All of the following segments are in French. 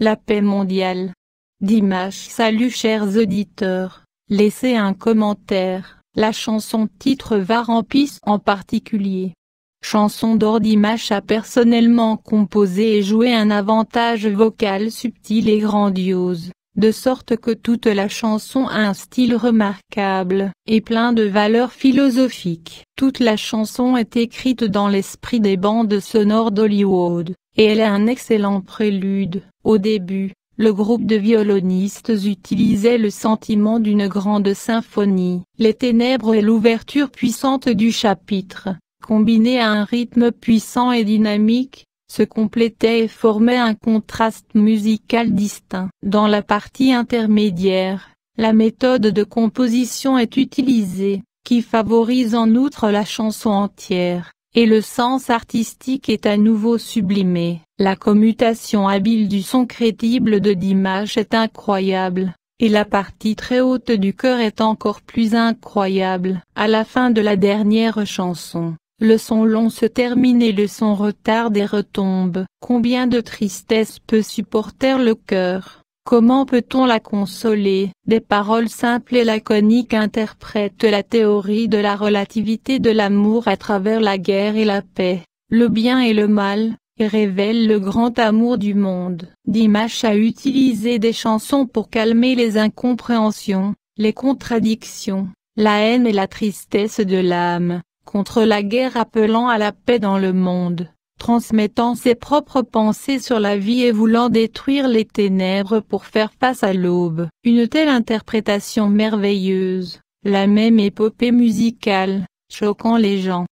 la paix mondiale. Dimash Salut chers auditeurs, laissez un commentaire, la chanson titre va remplisse en particulier. Chanson d'or Dimash a personnellement composé et joué un avantage vocal subtil et grandiose de sorte que toute la chanson a un style remarquable et plein de valeurs philosophiques. Toute la chanson est écrite dans l'esprit des bandes sonores d'Hollywood, et elle a un excellent prélude. Au début, le groupe de violonistes utilisait le sentiment d'une grande symphonie, les ténèbres et l'ouverture puissante du chapitre, combiné à un rythme puissant et dynamique, se complétaient et formaient un contraste musical distinct. Dans la partie intermédiaire, la méthode de composition est utilisée, qui favorise en outre la chanson entière, et le sens artistique est à nouveau sublimé. La commutation habile du son crédible de Dimash est incroyable et la partie très haute du cœur est encore plus incroyable. À la fin de la dernière chanson, le son long se termine et le son retarde et retombe. Combien de tristesse peut supporter le cœur Comment peut-on la consoler Des paroles simples et laconiques interprètent la théorie de la relativité de l'amour à travers la guerre et la paix, le bien et le mal, et révèlent le grand amour du monde. Dimash a utilisé des chansons pour calmer les incompréhensions, les contradictions, la haine et la tristesse de l'âme contre la guerre appelant à la paix dans le monde, transmettant ses propres pensées sur la vie et voulant détruire les ténèbres pour faire face à l'aube. Une telle interprétation merveilleuse, la même épopée musicale, choquant les gens.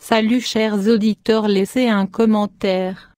Salut chers auditeurs laissez un commentaire,